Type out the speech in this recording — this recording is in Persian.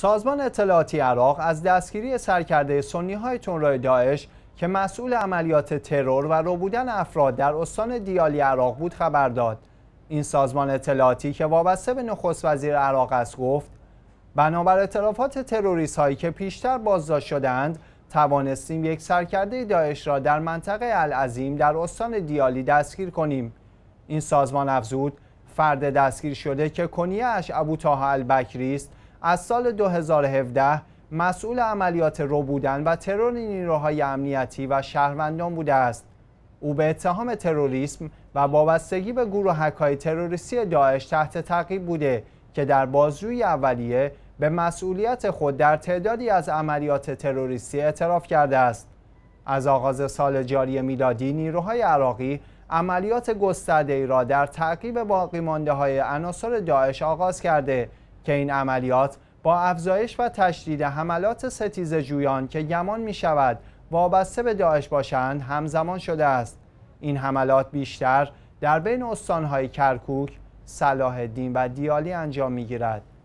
سازمان اطلاعاتی عراق از دستگیری سرکرده سنی های تنرای داعش که مسئول عملیات ترور و روبودن افراد در استان دیالی عراق بود خبر داد. این سازمان اطلاعاتی که وابسته به نخست وزیر عراق است گفت بنابر اطلافات تروریست هایی که پیشتر بازداشت شدند توانستیم یک سرکرده داعش را در منطقه العظیم در استان دیالی دستگیر کنیم این سازمان افزود فرد دستگیر شده که کنیه اش ابو است از سال 2017 مسئول عملیات رو بودن و ترور نیروهای امنیتی و شهروندان بوده است او به اتهام تروریسم و وابستگی به گروه هکای تروریستی داعش تحت تعقیب بوده که در بازجویی اولیه به مسئولیت خود در تعدادی از عملیات تروریستی اعتراف کرده است از آغاز سال جاری میلادی نیروهای عراقی عملیات گسترده را در تعقیب باقی های عناصر داعش آغاز کرده که این عملیات با افزایش و تشدید حملات ستیز جویان که گمان می شود وابسته به داعش باشند همزمان شده است این حملات بیشتر در بین استانهای کرکوک، صلاح دین و دیالی انجام می گیرد